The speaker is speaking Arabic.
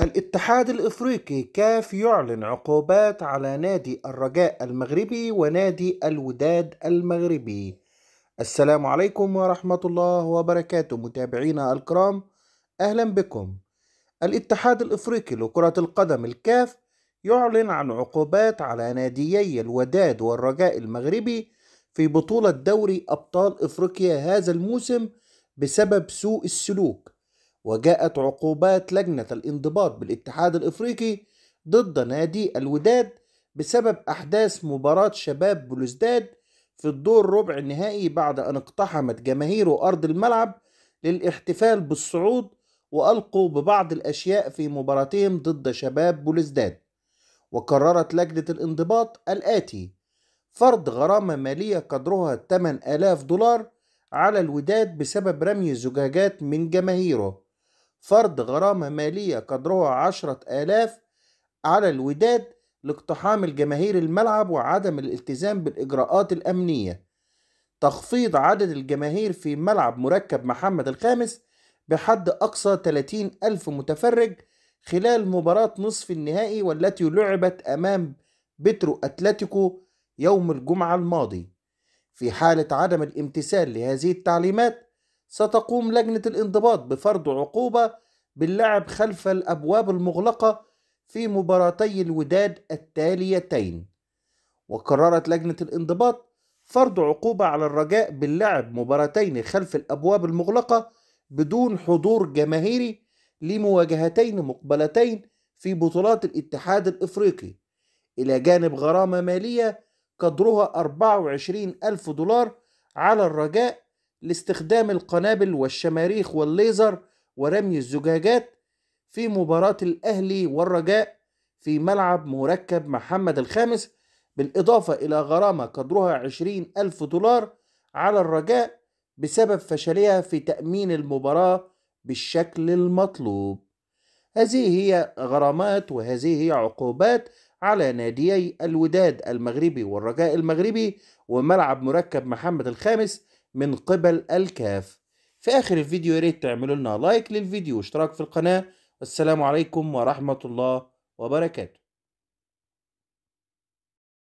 الاتحاد الافريقي كاف يعلن عقوبات على نادي الرجاء المغربي ونادي الوداد المغربي السلام عليكم ورحمة الله وبركاته متابعينا الكرام أهلا بكم الاتحاد الافريقي لكرة القدم الكاف يعلن عن عقوبات على ناديي الوداد والرجاء المغربي في بطولة دوري أبطال إفريقيا هذا الموسم بسبب سوء السلوك وجاءت عقوبات لجنة الانضباط بالاتحاد الافريقي ضد نادي الوداد بسبب احداث مباراة شباب بلوزداد في الدور ربع النهائي بعد ان اقتحمت جماهيره ارض الملعب للاحتفال بالصعود والقوا ببعض الاشياء في مباراتهم ضد شباب بلوزداد وقررت لجنة الانضباط الآتي فرض غرامة مالية قدرها 8000 دولار على الوداد بسبب رمي زجاجات من جماهيره فرض غرامة مالية قدرها عشرة آلاف على الوداد لاقتحام الجماهير الملعب وعدم الالتزام بالإجراءات الأمنية تخفيض عدد الجماهير في ملعب مركب محمد الخامس بحد أقصى 30 ألف متفرج خلال مباراة نصف النهائي والتي لعبت أمام بترو أتلتيكو يوم الجمعة الماضي في حالة عدم الامتثال لهذه التعليمات ستقوم لجنة الانضباط بفرض عقوبة باللعب خلف الأبواب المغلقة في مباراتي الوداد التاليتين وقررت لجنة الانضباط فرض عقوبة على الرجاء باللعب مباراتين خلف الأبواب المغلقة بدون حضور جماهيري لمواجهتين مقبلتين في بطولات الاتحاد الإفريقي إلى جانب غرامة مالية قدرها 24 ألف دولار على الرجاء لاستخدام القنابل والشماريخ والليزر ورمي الزجاجات في مباراة الأهلي والرجاء في ملعب مركب محمد الخامس بالإضافة إلى غرامة قدرها عشرين ألف دولار على الرجاء بسبب فشلها في تأمين المباراة بالشكل المطلوب هذه هي غرامات وهذه هي عقوبات على ناديي الوداد المغربي والرجاء المغربي وملعب مركب محمد الخامس من قبل الكاف في آخر الفيديو يا ريت تعملوا لنا لايك للفيديو واشتراك في القناة والسلام عليكم ورحمة الله وبركاته